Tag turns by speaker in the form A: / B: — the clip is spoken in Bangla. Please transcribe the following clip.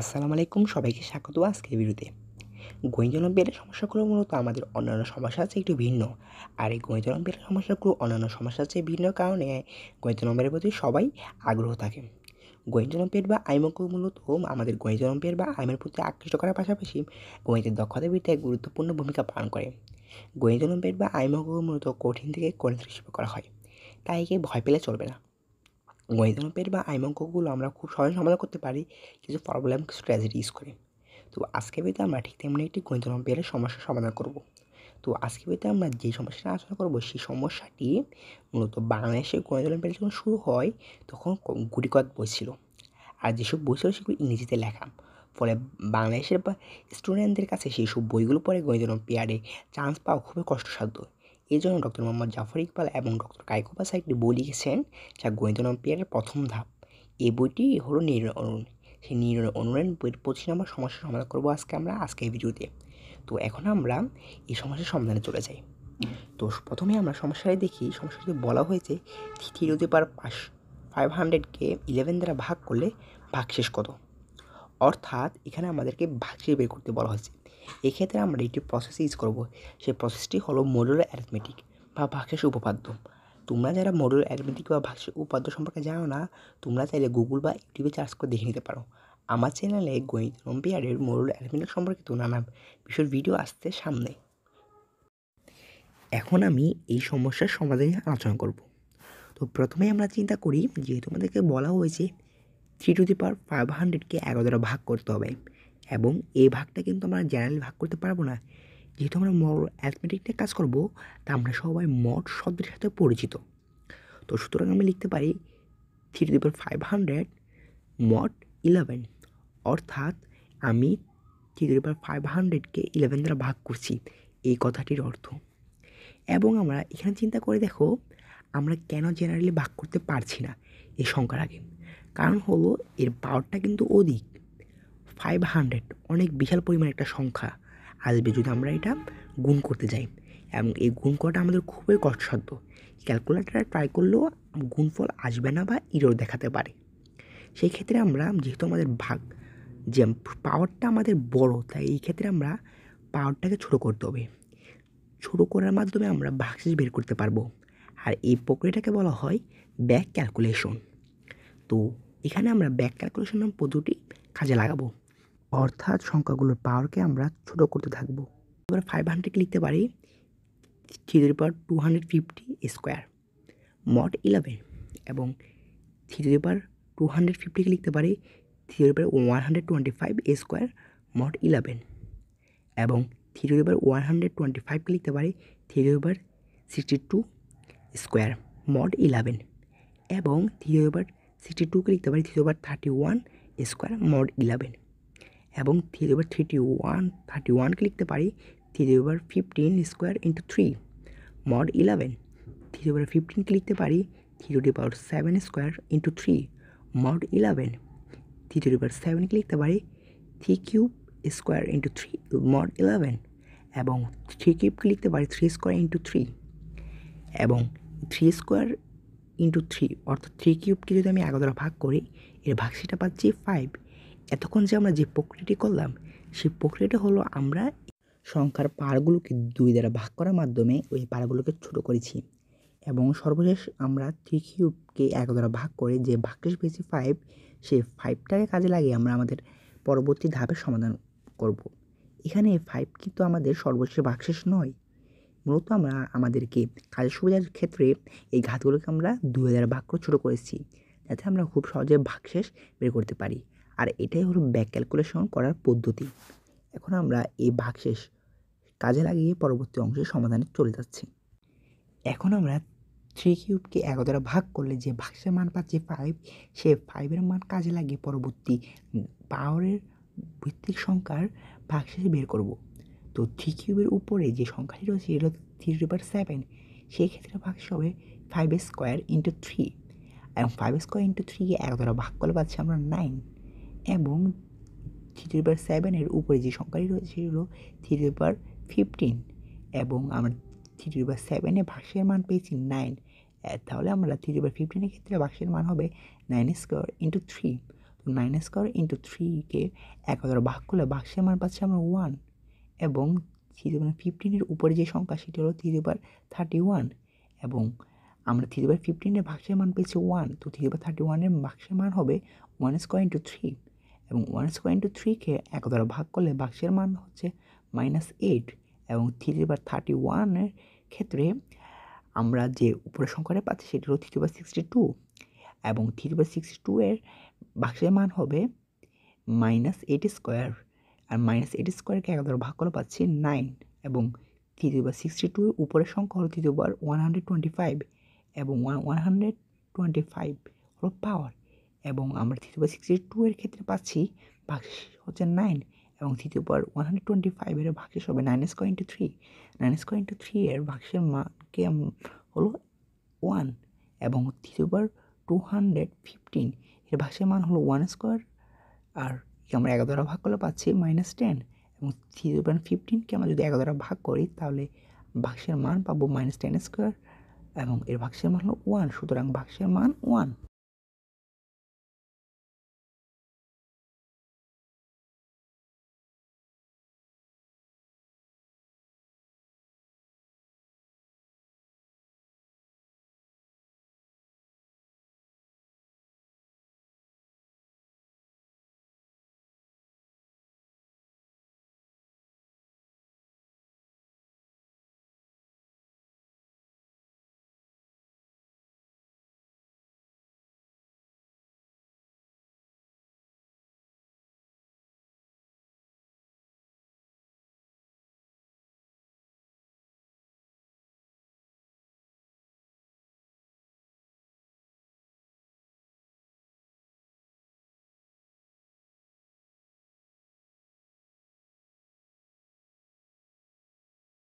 A: আসসালামু আলাইকুম সবাইকে স্বাগত আজকের ভিডিওতে গোয়েঞ্জনম বিয়ারের সমস্যাগুলো মূলত আমাদের অন্যান্য সমস্যা আছে একটু ভিন্ন আর এই গোয়েঞ্জনম বিয়ারের সমস্যাগুলো অন্যান্য সমস্যা আছে ভিন্ন কারণে গোয়েঞ্জনমের প্রতি সবাই আগ্রহ থাকে গোয়েঞ্জনম পেট বা আইমক মূলত আমাদের গোয়েঞ্জনম পেট বা আইমের প্রতি আকৃষ্ট করার পাশাপাশি গোয়েন্দের দক্ষতা বৃদ্ধি এক গুরুত্বপূর্ণ ভূমিকা পালন করে গোয়েঞ্জনম পেট বা আইমক মূলত কঠিন থেকে কঠিন হিসেবে করা হয় তাই একে ভয় পেলে চলবে না গণিত অঙ্কের বা আইম অঙ্কগুলো আমরা খুব সহজে সমাধান করতে পারি কিছু ফর্মুলা এবং কিছু ট্র্যাজেডি ইউজ করে তো আজকে বেতে আমরা ঠিক তেমনি একটি গণিত অম্পেয়ারের সমস্যার সমাধান করব তো আজকে বেতে আমরা যে সমস্যাটা আলোচনা করবো সেই সমস্যাটি মূলত বাংলাদেশে গণিত অম্পেয়ার যখন শুরু হয় তখন গুটিকত বই ছিল আর যেসব বই ছিল সেগুলো ইংরেজিতে লেখা ফলে বাংলাদেশের স্টুডেন্টদের কাছে সেই সব বইগুলো পড়ে গণিত পেয়ারে চান্স পাওয়া খুবই কষ্টসাধ্য এজন্য ডক্টর মোহাম্মদ জাফর ইকবাল এবং ডক্টর কাইকোবা সাইডটি বই লিখেছেন যা গণিত নম্পিয়ারের প্রথম ধাপ এই বইটি হলো নির্ণয় অনুরণ সেই নির্ণয় অনুরণ বইয়ের পঁচিশ নম্বর সমস্যার সমাধান করবো আজকে আমরা আজকে এই ভিডিওতে তো এখন আমরা এই সমস্যার সমাধানে চলে যাই তো প্রথমে আমরা সমস্যাটাই দেখি সমস্যাটি বলা হয়েছে থ্রি টু দি পার পাঁচ ফাইভ হান্ড্রেডকে ইলেভেন দ্বারা ভাগ করলে ভাগ শেষ কত অর্থাৎ এখানে আমাদেরকে ভাগ শেষ বের করতে বলা হয়েছে এক্ষেত্রে আমরা একটি প্রসেস ইউজ করব সেই প্রসেসটি হলো মডুলার অ্যারিথমেটিক বা ভাগশেষ উপপাদ্য তোমরা যারা মডুলার অ্যারিথমেটিক বা ভাগশেষ উপাদ্য সম্পর্কে জানো না তোমরা চাইলে গুগল বা ইউটিউবে সার্চ করে দেখে নিতে পারো আমার চ্যানেলে গণিত অম্পিয়ারের অ্যাথমেটিক অ্যারিথমেটিক তো নানা বিষয়ের ভিডিও আসতে সামনে এখন আমি এই সমস্যার সমাধান আলোচনা করব তো প্রথমে আমরা চিন্তা করি যে তোমাদেরকে বলা হয়েছে three to the power five হান্ড্রেডকে এগারো দ্বারা ভাগ করতে হবে এবং এই ভাগটা কিন্তু আমরা জেনারেল ভাগ করতে পারবো না যেহেতু আমরা অ্যাথমেটিক নিয়ে কাজ করব তা আমরা সবাই মট শব্দের সাথে পরিচিত তো সুতরাং আমি লিখতে পারি three to five hundred mod eleven অর্থাৎ আমি থ্রি টু ফাইভ হান্ড্রেডকে ইলেভেন দ্বারা ভাগ করছি এই কথাটির অর্থ এবং আমরা এখানে চিন্তা করে দেখো আমরা কেন জেনারেলি ভাগ করতে পারছি না এই সংখ্যার আগে কারণ হলো এর পাওয়ারটা কিন্তু অধিক ফাইভ হান্ড্রেড অনেক বিশাল পরিমাণ একটা সংখ্যা আসবে যদি আমরা এটা গুণ করতে যাই এবং এই গুণ করাটা আমাদের খুবই কষ্টসাধ্য ক্যালকুলেটার ট্রাই করলেও গুণফল আসবে না বা ইরোর দেখাতে পারে সেই ক্ষেত্রে আমরা যেহেতু আমাদের ভাগ যে পাওয়ারটা আমাদের বড় তাই এই ক্ষেত্রে আমরা পাওয়ারটাকে ছোট করতে হবে ছোটো করার মাধ্যমে আমরা ভাগশেষ বের করতে পারবো আর এই প্রক্রিয়াটাকে বলা হয় ব্যাক ক্যালকুলেশন তো এখানে আমরা ব্যাক ক্যালকুলেশন নাম পদ্ধতি কাজে লাগাবো অর্থাৎ সংখ্যাগুলোর পাওয়ারকে আমরা ছোট করতে থাকবো এবার ফাইভ হান্ড্রেড লিখতে পারি থ্রিদের power two hundred fifty square mod eleven এবং থ্রিদের পার টু হান্ড্রেড ফিফটিকে লিখতে পারি থ্রিদের power one hundred twenty five square mod eleven এবং থ্রিদের পার ওয়ান হান্ড্রেড টোয়েন্টি ফাইভকে লিখতে পারি থ্রিদের power sixty two square mod eleven এবং থ্রি ওভার সিক্সটি টুকে লিখতে পারি three over thirty one square mod eleven এবং three over thirty one thirty ওয়ানকে লিখতে পারি three over fifteen square into three mod eleven three over ফিফটিনকে লিখতে পারি three to power seven square into three mod eleven three to power সেভেনকে লিখতে পারি three cube square into three mod eleven এবং থ্রি কিউবকে লিখতে পারি থ্রি স্কোয়ার ইন্টু থ্রি এবং থ্রি স্কোয়ার ইন্টু থ্রি অর্থাৎ থ্রি কিউবকে যদি আমি এগারো দ্বারা ভাগ করি এর ভাগ সেটা পাচ্ছি ফাইভ এতক্ষণ যে আমরা যে প্রক্রিয়াটি করলাম সেই প্রক্রিয়াটা হলো আমরা সংখ্যার পারগুলোকে দুই দ্বারা ভাগ করার মাধ্যমে ওই পারগুলোকে ছোট করেছি এবং সর্বশেষ আমরা থ্রি কিউবকে এক দ্বারা ভাগ করে যে ভাগটা পেয়েছি ফাইভ সেই ফাইভটাকে কাজে লাগিয়ে আমরা আমাদের পরবর্তী ধাপের সমাধান করব। এখানে ফাইভ কিন্তু আমাদের সর্বশেষ ভাগশেষ নয় মূলত আমরা আমাদেরকে কাজের সুবিধার ক্ষেত্রে এই ঘাতগুলোকে আমরা দুই হাজার ভাগ করে ছোটো করেছি যাতে আমরা খুব সহজে ভাগশেষ বের করতে পারি আর এটাই হলো ব্যাক ক্যালকুলেশন করার পদ্ধতি এখন আমরা এই ভাগশেষ কাজে লাগিয়ে পরবর্তী অংশের সমাধানে চলে যাচ্ছি এখন আমরা থ্রি কিউবকে এগারো দ্বারা ভাগ করলে যে ভাগশের মান পাচ্ছি ফাইভ সে ফাইভের মান কাজে লাগিয়ে পরবর্তী পাওয়ারের ভিত্তিক সংখ্যার ভাগশেষ বের করব তো থ্রি কিউবের উপরে যে সংখ্যাটি রয়েছে সেটা হল থ্রি রিপার সেভেন সেই ক্ষেত্রে ভাগশ হবে ফাইভ স্কোয়ার ইন্টু থ্রি এবং ফাইভ স্কোয়ার ইন্টু থ্রিকে এক দ্বারা ভাগ করলে পাচ্ছি আমরা নাইন এবং থ্রি টু পার সেভেনের উপরে যে সংখ্যাটি রয়েছে সেটি হলো থ্রি টু পার ফিফটিন এবং আমরা থ্রি টু পার সেভেনে ভাগশের মান পেয়েছি নাইন তাহলে আমরা থ্রি টু পার ফিফটিনের ক্ষেত্রে ভাগশের মান হবে নাইন স্কোয়ার ইন্টু থ্রি তো নাইন স্কোয়ার ইন্টু থ্রিকে এক হাজার ভাগ করলে ভাগশের মান পাচ্ছি আমরা ওয়ান এবং থ্রি টু পার ফিফটিনের উপরে যে সংখ্যা সেটি হলো three to power thirty one এবং আমরা থ্রি পার ফিফটিনের ভাগশের মান পেয়েছি ওয়ান তো থ্রি পার থার্টি ওয়ানের ভাগশের মান হবে ওয়ান স্কোয়ার ইন্টু থ্রি এবং ওয়ান স্কোয়ার ইন্টু থ্রিকে এক দ্বারা ভাগ করলে বাক্সের মান হচ্ছে মাইনাস এইট এবং থ্রি বা থার্টি ওয়ানের ক্ষেত্রে আমরা যে উপরের সংখ্যাটা পাচ্ছি সেটি হলো থ্রি বা সিক্সটি টু এবং থ্রি বা সিক্সটি টু এর বাক্সের মান হবে মাইনাস এইট স্কোয়ার আর মাইনাস এইট স্কোয়ারকে এক দ্বারা ভাগ করে পাচ্ছি নাইন এবং থ্রি বা সিক্সটি টু উপরের সংখ্যা হলো তৃতীয়বার ওয়ান হান্ড্রেড টোয়েন্টি ফাইভ এবং one one hundred twenty five হলো পাওয়ার এবং আমরা থ্রি বাই সিক্সটি টু এর ক্ষেত্রে পাচ্ছি ভাগশেষ হচ্ছে নাইন এবং তৃতীয় পাওয়ার ওয়ান হান্ড্রেড টোয়েন্টি ফাইভের ভাগশেষ হবে nine square into three nine square into three এর ভাগশের মানকে হলো ওয়ান এবং তৃতীয় পাওয়ার টু হান্ড্রেড ফিফটিন এর ভাগশের মান হলো ওয়ান স্কোয়ার আর আমরা এগারো দ্বারা ভাগ করলে পাচ্ছি মাইনাস টেন এবং থ্রি পয়েন্ট ফিফটিনকে আমরা যদি এগারো দ্বারা ভাগ করি তাহলে ভাগশের মান পাবো মাইনাস টেন স্কোয়ার এবং এর ভাগশের মান হলো ওয়ান সুতরাং ভাগশের মান ওয়ান